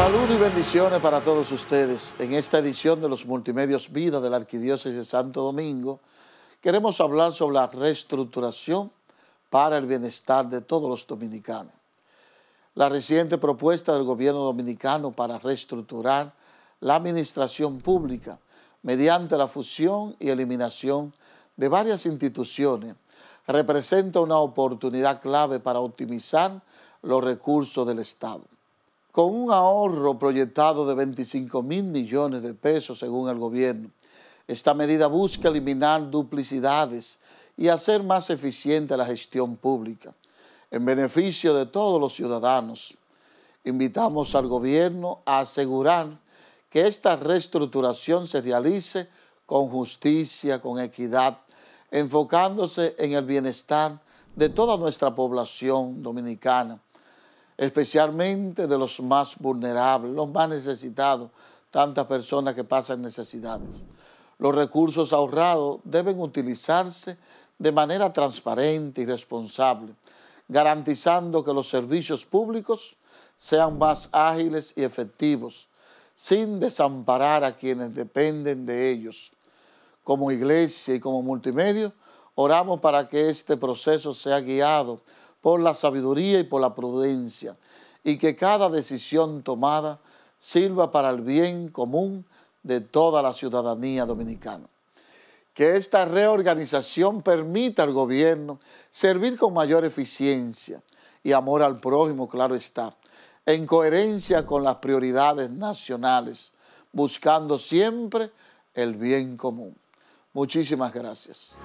Saludos y bendiciones para todos ustedes. En esta edición de los Multimedios Vida de la Arquidiócesis de Santo Domingo, queremos hablar sobre la reestructuración para el bienestar de todos los dominicanos. La reciente propuesta del gobierno dominicano para reestructurar la administración pública mediante la fusión y eliminación de varias instituciones representa una oportunidad clave para optimizar los recursos del Estado con un ahorro proyectado de 25 mil millones de pesos según el gobierno. Esta medida busca eliminar duplicidades y hacer más eficiente la gestión pública, en beneficio de todos los ciudadanos. Invitamos al gobierno a asegurar que esta reestructuración se realice con justicia, con equidad, enfocándose en el bienestar de toda nuestra población dominicana especialmente de los más vulnerables, los más necesitados, tantas personas que pasan necesidades. Los recursos ahorrados deben utilizarse de manera transparente y responsable, garantizando que los servicios públicos sean más ágiles y efectivos, sin desamparar a quienes dependen de ellos. Como iglesia y como multimedio, oramos para que este proceso sea guiado por la sabiduría y por la prudencia, y que cada decisión tomada sirva para el bien común de toda la ciudadanía dominicana. Que esta reorganización permita al gobierno servir con mayor eficiencia y amor al prójimo, claro está, en coherencia con las prioridades nacionales, buscando siempre el bien común. Muchísimas gracias.